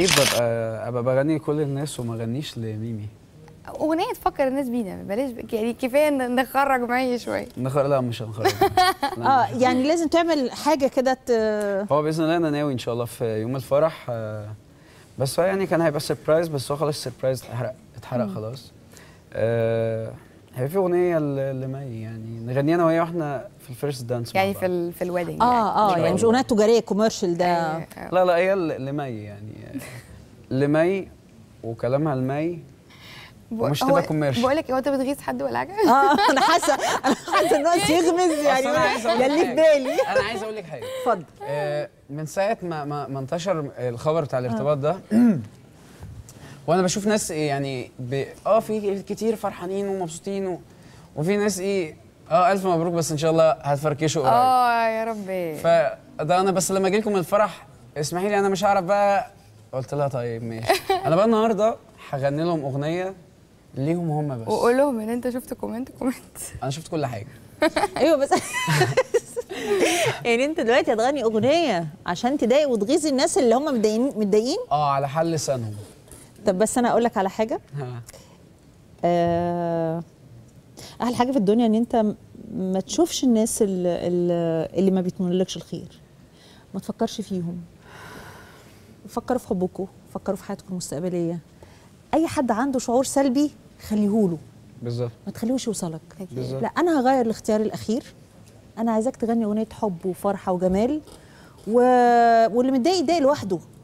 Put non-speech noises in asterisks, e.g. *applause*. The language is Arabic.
ايه ببقى ابقى بغني لكل الناس وما اغنيش لميمي اغنيه تفكر الناس بينا بلاش يعني كفايه نخرج معايا شويه نخرج لا مش هنخرج *laughs* اه يعني لازم تعمل حاجه كده ت... هو باذن الله انا ناوي ان شاء الله في يوم الفرح آه، بس هو يعني كان هيبقى سربرايز بس هو خلاص سربرايز اتحرق اتحرق خلاص آه هي في اغنيه لمي يعني نغنيها انا وهي واحنا في الفيرست دانس يعني في في الويدنج اه اه يعني آه، مش يعني اغنيه تجاريه كوميرشال ده أيوة، أيوة. لا لا هي لمي يعني لمي وكلامها لمي مش تبقى كوميرشال بقول لك هو انت بتغيظ حد ولا حاجه؟ اه انا حاسه انا حاسه ان هو يغمز يعني اللي في بالي انا عايز اقول لك حاجه اتفضل آه، من ساعه ما ما انتشر الخبر بتاع الارتباط ده وانا بشوف ناس ايه يعني ب... اه في كتير فرحانين ومبسوطين و... وفي ناس ايه اه الف مبروك بس ان شاء الله هتفركشوا قريب اه يا ربي فده انا بس لما اجي لكم الفرح اسمحي لي انا مش هعرف بقى قلت لها طيب ماشي *laughs* انا بقى النهارده هغني لهم اغنيه ليهم هم بس وقول لهم ان انت شفت كومنت كومنت انا شفت كل حاجه *laughs* ايوه بس *laughs* يعني انت دلوقتي هتغني اغنيه عشان تضايق وتغيظ الناس اللي هم متضايقين متضايقين اه على حل لسانهم طب بس انا اقول لك على حاجه آه احلى حاجه في الدنيا ان انت ما تشوفش الناس اللي, اللي ما بيتمنلكش الخير ما تفكرش فيهم فكروا في حبكم فكروا في حياتكم المستقبليه اي حد عنده شعور سلبي خليهوله بالظبط ما تخليهوش يوصلك لا انا هغير الاختيار الاخير انا عايزاك تغني اغنيه حب وفرحه وجمال و... واللي متضايق يضايق لوحده